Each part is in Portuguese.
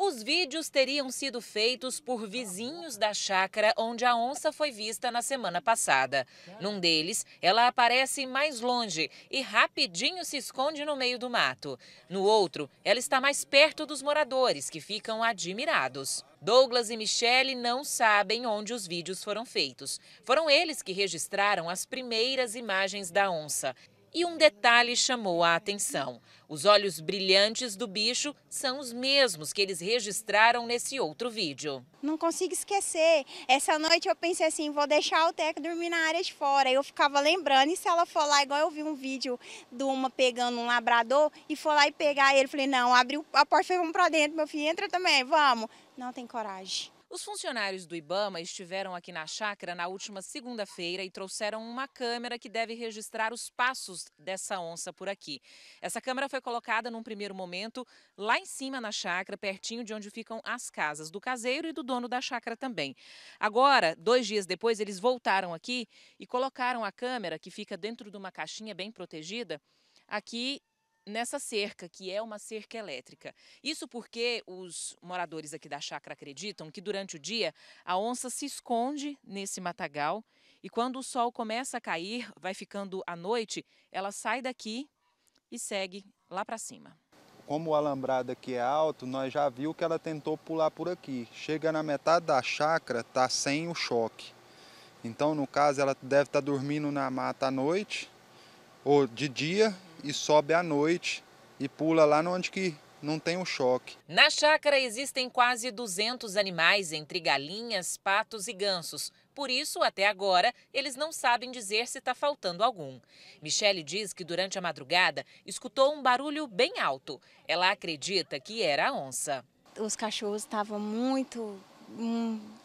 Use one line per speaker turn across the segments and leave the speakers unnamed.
Os vídeos teriam sido feitos por vizinhos da chácara onde a onça foi vista na semana passada. Num deles, ela aparece mais longe e rapidinho se esconde no meio do mato. No outro, ela está mais perto dos moradores, que ficam admirados. Douglas e Michele não sabem onde os vídeos foram feitos. Foram eles que registraram as primeiras imagens da onça. E um detalhe chamou a atenção: os olhos brilhantes do bicho são os mesmos que eles registraram nesse outro vídeo.
Não consigo esquecer. Essa noite eu pensei assim: vou deixar o Teco dormir na área de fora. Eu ficava lembrando, e se ela for lá, igual eu vi um vídeo de uma pegando um labrador e for lá e pegar ele, eu falei: não, abriu a porta e vamos pra dentro, meu filho, entra também, vamos. Não tem coragem.
Os funcionários do Ibama estiveram aqui na chácara na última segunda-feira e trouxeram uma câmera que deve registrar os passos dessa onça por aqui. Essa câmera foi colocada num primeiro momento lá em cima na chácara, pertinho de onde ficam as casas do caseiro e do dono da chácara também. Agora, dois dias depois, eles voltaram aqui e colocaram a câmera, que fica dentro de uma caixinha bem protegida, aqui nessa cerca, que é uma cerca elétrica. Isso porque os moradores aqui da chácara acreditam que durante o dia a onça se esconde nesse matagal e quando o sol começa a cair, vai ficando à noite, ela sai daqui e segue lá para cima. Como o alambrado aqui é alto, nós já viu que ela tentou pular por aqui. Chega na metade da chácara, tá sem o choque. Então, no caso, ela deve estar tá dormindo na mata à noite ou de dia e sobe à noite e pula lá onde que não tem o um choque. Na chácara existem quase 200 animais, entre galinhas, patos e gansos. Por isso, até agora, eles não sabem dizer se está faltando algum. Michele diz que durante a madrugada escutou um barulho bem alto. Ela acredita que era a onça.
Os cachorros estavam muito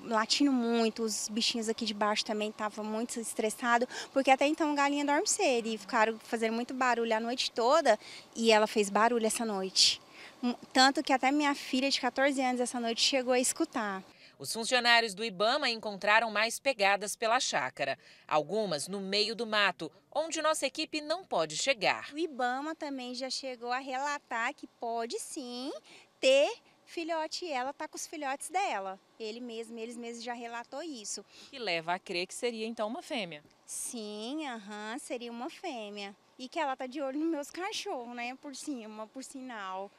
latindo muito, os bichinhos aqui de baixo também estavam muito estressados, porque até então a galinha dorme cedo e ficaram fazendo muito barulho a noite toda e ela fez barulho essa noite. Hum, tanto que até minha filha de 14 anos essa noite chegou a escutar.
Os funcionários do Ibama encontraram mais pegadas pela chácara, algumas no meio do mato, onde nossa equipe não pode chegar.
O Ibama também já chegou a relatar que pode sim ter filhote e ela tá com os filhotes dela. Ele mesmo, eles mesmos já relatou isso. Que
leva a crer que seria então uma fêmea.
Sim, aham, seria uma fêmea. E que ela tá de olho nos meus cachorros, né? Por cima, por sinal.